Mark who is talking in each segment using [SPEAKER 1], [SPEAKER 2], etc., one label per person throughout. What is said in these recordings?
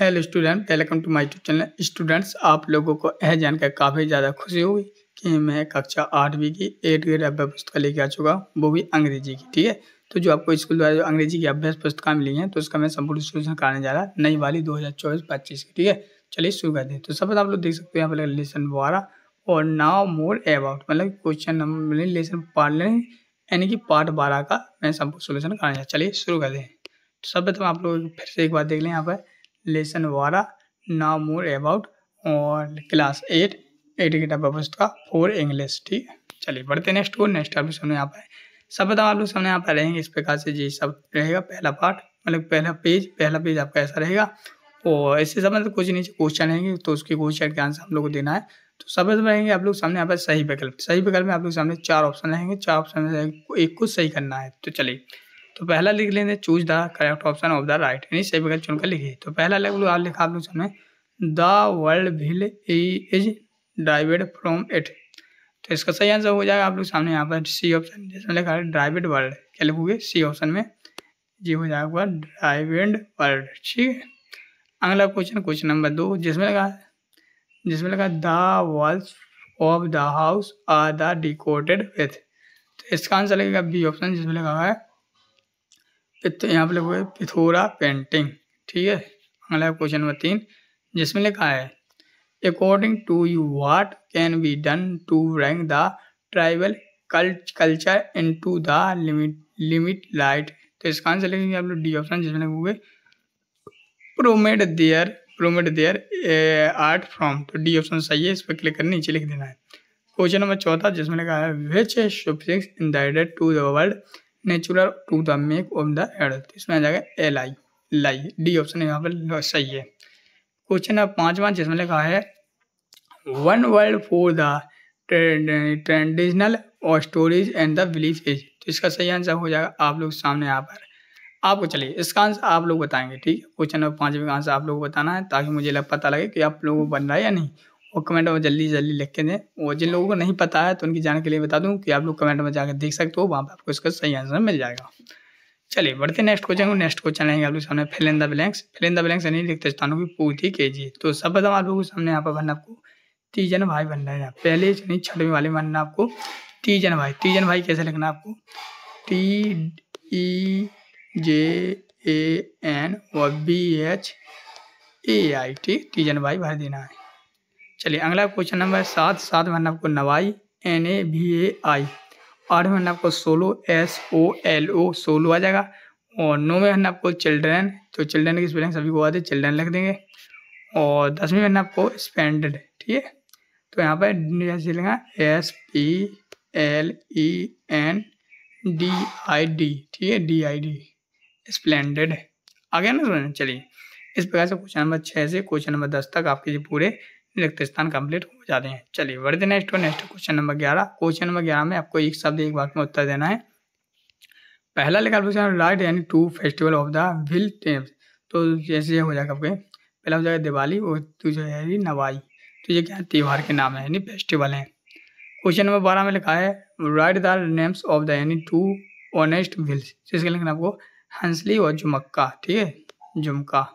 [SPEAKER 1] hello student welcome to my YouTube channel students आप लोगों को यह जानकर काफ़ी ज़्यादा खुशी होगी कि मैं कक्षा आठवीं की एट ग्रेड अभ्यास पुस्तक लेके आ चुका हूँ वो भी अंग्रेजी की ठीक है तो जो आपको स्कूल द्वारा जो अंग्रेजी की अभ्यास पुस्तकें मिली हैं तो उसका मैं संपूर्ण सोल्यूशन कराने जा रहा है नई वाली दो हज़ार चौबीस पच्चीस की ठीक है चलिए शुरू कर दें तो सब आप लोग देख सकते हो यहाँ पर लेसन बारह और नाव मोर अबाउट मतलब क्वेश्चन नंबर लेसन पार्ट यानी कि पार्ट बारह का मैं संपूर्ण सोल्यूशन कराने जा चलिए शुरू कर दें तो सब प्रथम आप लोग फिर से एक बार देख लें यहाँ पर लेसन वारा ना मोर अबाउट और क्लास एट एट की का फोर इंग्लिश ठीक चलिए बढ़ते नेक्स्ट को नेक्स्ट आप लोग सामने यहाँ पर सब बताओ आप लोग सामने यहाँ पर रहेंगे इस प्रकार से जी सब रहेगा पहला पार्ट मतलब पहला पेज पहला पेज आपका ऐसा रहेगा और इससे मतलब कुछ नीचे क्वेश्चन रहेंगे तो उसके क्वेश्चन के आंसर हम लोग को देना है तो सब रहेंगे आप लोग सामने यहाँ पर सही विकल्प सही विकल्प में आप लोग सामने चार ऑप्शन रहेंगे चार ऑप्शन में एक को सही करना है तो चलिए तो पहला लिख लेंगे choose the correct option of the right यानी सही विकल्प चुनकर लिखिए तो पहला लो आप लिखा आप लोग सामने the world will is derived from it तो इसका सही आंसर हो जाएगा आप लोग सामने यहाँ पर सी ऑप्शन जिसमें लिखा है ड्राइवेड वर्ल्ड क्या लिखोगे सी ऑप्शन में जी हो जाएगा ड्राइवेड वर्ल्ड ठीक है अगला क्वेश्चन क्वेश्चन नंबर दो जिसमें लगा है जिसमें लगा the walls of the house are the decorated with तो इसका आंसर लगेगा बी ऑप्शन जिसमें लगा है तो यहाँ पर पे है पिथोरा पेंटिंग ठीक है अगला क्वेश्चन नंबर तीन जिसमें लिखा है according to you what can be done to bring the tribal कल्च culture into the limit limit light तो इसका आंसर लिखेंगे आप लोग डी ऑप्शन जिसमें लिखोगे promote their promote their art from तो डी ऑप्शन सही है इस पर क्लिक कर नीचे लिख देना है क्वेश्चन नंबर चौथा जिसमें लिखा है विच शुभ सिंह in the two the world natural to the make of the earth इसमें आ जाएगा एल आई लाई डी ऑप्शन यहाँ पर सही है क्वेश्चन अब पाँचवा जिसमें लिखा है one world for the traditional और stories and the belief as तो इसका सही आंसर हो जाएगा आप लोग सामने यहाँ पर आपको चलिए इसका आंसर आप लोग बताएंगे ठीक है क्वेश्चन नंबर पाँचवें का आंसर आप लोग बताना है ताकि मुझे लग पता लगे कि आप लोगों को बन रहा है या नहीं और कमेंट में जल्दी जल्दी लिख के दें और जिन लोगों को नहीं पता है तो उनकी जान के लिए बता दूं कि आप लोग कमेंट में जाकर देख सकते हो वहाँ पर आपको इसका सही आंसर मिल जाएगा चलिए बढ़ते नेक्स्ट क्वेश्चन को नेक्स्ट क्वेश्चन आएंगे आप लोग सामने fill in the blanks fill in the blanks यानी रिक्त स्थानों की पूर्ति कीजिए तो सब बताओ आप लोगों के सामने यहाँ पर भरना आपको तीजन भाई बनना है पहले यानी छठवें वाले बनना आपको तीजन भाई तीजन भाई कैसे लिखना आपको T E J A N और B H A I T Teejan Bai भर देना है चलिए अगला क्वेश्चन नंबर सात सात में आपको नवाई एन ए बी ए आई आठ में आपको solo S O L O solo आ जाएगा और नौ में आपको चिल्ड्रेन तो चिल्ड्रेन की स्पेलिंग सभी को आते चिल्ड्रेन लिख देंगे और दसवीं में आपको स्पेंडेड ठीक है तो यहाँ पर लिखा S P L E N D I D ठीक है डी आई डी स्प्लेंडेड आ गया ना चलिए इस प्रकार से क्वेश्चन नंबर छः से क्वेश्चन नंबर दस तक आपके जो पूरे रिक्त स्थान कंप्लीट हो जाते हैं चलिए word next next question number ग्यारह क्वेश्चन नंबर ग्यारह में आपको एक शब्द एक बात में उत्तर देना है पहला लिखा क्वेश्चन लाइट यानी two festival of the will टेम्स तो जैसे ये हो जाएगा आपके पहला हो जाएगा दिवाली और दूसरा है नवाई तो ये क्या त्यौहार के नाम है यानी फेस्टिवल हैं क्वेश्चन नंबर बारह में लिखा है write the names of the यानी टू ऑनेस्ट विल्स जिसके लिखना आपको हंसली और झुमक्का ठीक है झुमका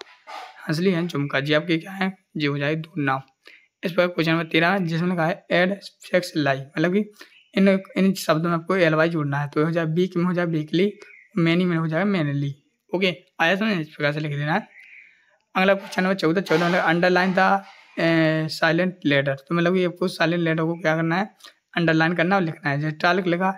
[SPEAKER 1] हंसली है झुमका जी आपके क्या है जी हो जाए दो नाम इस पर क्वेश्चन नंबर तेरह जिसमें कहा है एड सेक्स लाई मतलब कि इन इन शब्दों में आपको एल वाई जोड़ना है तो हो जाए बीक में हो जाए बीकली मैनी में हो जाए मैनली ओके आया समझ इस प्रकार से लिख देना है अगला क्वेश्चन नंबर चौदह चौदह मतलब अंडरलाइन था साइलेंट लेटर तो मतलब कि आपको साइलेंट लेटर को क्या करना है अंडरलाइन करना और लिखना है जैसे टालक लिखा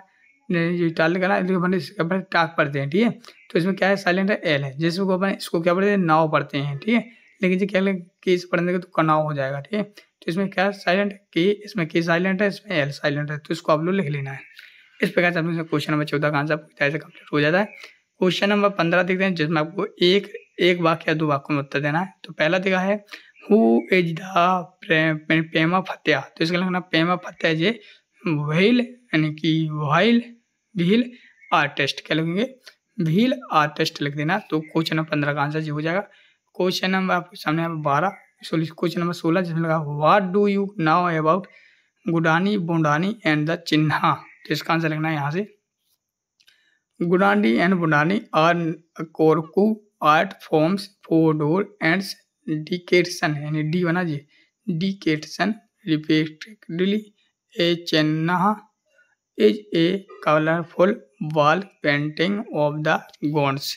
[SPEAKER 1] टालिक करना है अपन इसके अपन टाक पढ़ते हैं ठीक है तो इसमें क्या है साइलेंट है एल है जिसको अपन इसको क्या पढ़ते हैं नाव पढ़ते हैं ठीक है लेकिन जो क्या कि इस पढ़ने के तो कनाव हो जाएगा ठीक है इसमें क्या साइलेंट है की इसमें की साइलेंट है इसमें एल साइलेंट है तो इसको आप लोग लिख लेना है इस प्रकार से आपसे क्वेश्चन नंबर चौदह का आंसर पूछता है ऐसे कंप्लीट हो जाता है क्वेश्चन नंबर पंद्रह देखते हैं जिसमें आपको एक एक वाक्य या दो वाक्यों में उत्तर देना है तो पहला देखा है who is the Pema Fatya तो इसका लगना पेमा फत्या जे व्हील यानी कि वाइल व्हील आर्टिस्ट क्या लिखेंगे व्हील आर्टिस्ट लिख देना तो क्वेश्चन नंबर पंद्रह का आंसर जी हो जाएगा क्वेश्चन नंबर आपके सामने यहाँ बारह क्वेश्चन नंबर सोलह जिसमें लगा what do you know about Gudani Bondani and the Chinha तो इसका आंसर लिखना है यहाँ से Gudani and Bondani are Korku art forms door and decoration यानी डी बना जी decoration respectively a Chinha is a colourful wall painting of the Gonds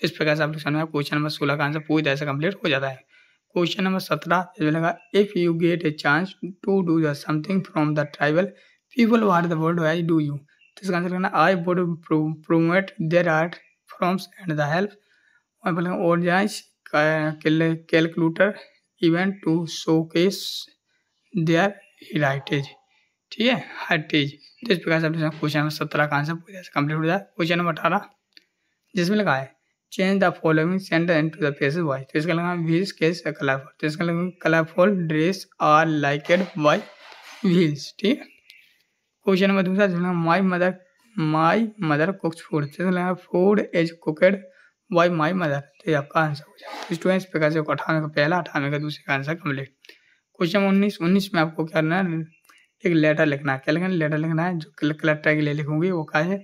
[SPEAKER 1] तो इस प्रकार से आप लोग क्वेश्चन नंबर सोलह का आंसर पूरी तरह से कंप्लीट हो जाता है क्वेश्चन नंबर सत्रह इसमें लगा if you get a chance to do something from the tribal people war the world I do you तो इसका आंसर करना I would promote their art forms and the help और calculator event to showcase their heritage ठीक है heritage जिस तो प्रकार से क्वेश्चन नंबर सत्रह का आंसर कंप्लीट हो जाए क्वेश्चन नंबर अठारह जिसमें लगा है change the following centre and to the face why तो इसका लगा व्हील्स केस कलरफुल तो इसका लगा colourful dress are liked by wheels ठीक है क्वेश्चन नंबर दूसरा जो है my mother my mother cooks food तो इसका लगा food is cooked by my mother तो ये आपका आंसर हो जाएगा स्टूडेंट्स प्रकार से अठानवे का पहला अठानवे का दूसरे का आंसर कम्प्लीट क्वेश्चन नंबर उन्नीस उन्नीस में आपको क्या करना है एक लेटर लिखना है क्या लिखना लेटर लिखना है जो कलेक्टर के लिए लिखूंगी वो क्या है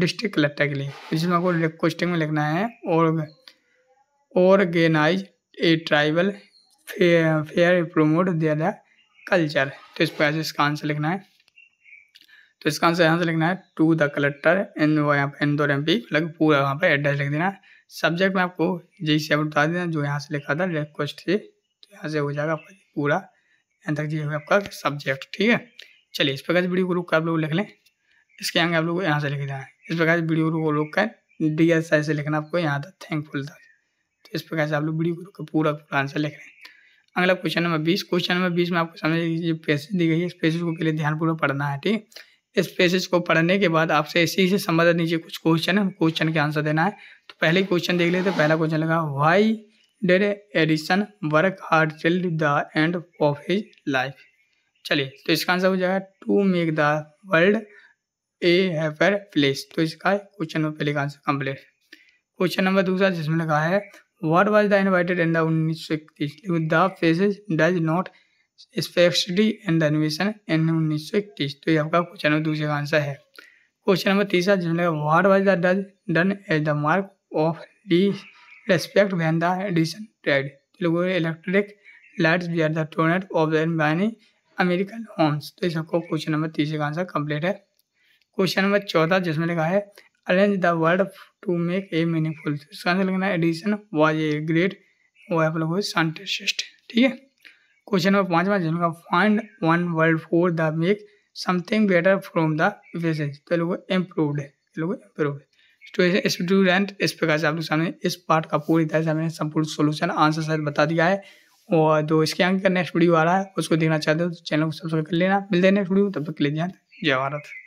[SPEAKER 1] डिस्ट्रिक्ट कलेक्टर के लिए जिसमें आपको रिक्वेस्टिंग में लिखना है और organise a tribal fair promote दिया कल्चर तो इस पर इसका आंसर लिखना है तो इसका आंसर यहाँ से लिखना है टू द कलेक्टर इन यहाँ पर इंदौर एम पी मतलब पूरा वहाँ पर एड्रेस लिख देना है सब्जेक्ट में आपको जी से बता देना जो यहाँ से लिखा था रिक्वेस्ट से तो यहाँ से हो जाएगा आपका पूरा यहाँ तक जी आपका सब्जेक्ट ठीक है चलिए इस प्रकार से वीडियो को रुक कर आप लोग लिख लें इसके आगे आप लोग यहाँ से लिख देना है इस प्रकार से वीडियो को रोक कर डी एस आई से लिखना आपको यहाँ था थैंकफुल था तो इस प्रकार से आप लोग वीडियो का पूरा पूरा आंसर लिख रहे हैं अगला क्वेश्चन नंबर बीस क्वेश्चन नंबर बीस में आपको समझ जो पेसेज दी गई है इस पेसेज को पहले ध्यानपूर्वक पढ़ना है ठीक इस पेसेज को पढ़ने के बाद आपसे इसी से संबंधित नीचे कुछ क्वेश्चन है क्वेश्चन के आंसर देना है तो पहले क्वेश्चन देख लेते पहला क्वेश्चन लगा why did Edison work hard till the end of his life चलिए तो इसका आंसर हो जाएगा to make the world a है हैफर प्लेस तो इसका क्वेश्चन नंबर पहले का आंसर कंप्लीट क्वेश्चन नंबर दूसरा जिसमें लिखा है what was the invited in the उन्नीस सौ इकतीस the faces does not specify in the invention in उन्नीस सौ इकतीस तो ये आपका क्वेश्चन नंबर दूसरे का आंसर है क्वेश्चन नंबर तीसरा जिसमें लिखा है what was the does done as the mark of the respect when the Edison trade लोगों electric lights we are the टोनेट of the many American homes तो इस आपको क्वेश्चन नंबर तीसरे का आंसर कंप्लीट है क्वेश्चन नंबर चौदह जिसमें लिखा है arrange the word to make a meaningful लिखना है एडिशन वॉज ए ग्रेट वो है आप लोग साइंटिस्ट ठीक है क्वेश्चन नंबर पाँचवा जिसमें find one word for the make something better from the तो लोगों इम्प्रूवड है लोगों तो इम्प्रूव स्टूडेंट इस प्रकार से आप लोग सामने इस पार्ट का पूरी तरह से हमने संपूर्ण सोल्यूशन आंसर शायद बता दिया है और जो तो इसके आगे का नेक्स्ट वीडियो आ रहा है उसको देखना चाहते हो तो चैनल को सब्सक्राइब कर लेना मिलते हैं नेक्स्ट वीडियो तब तक के लिए जय भारत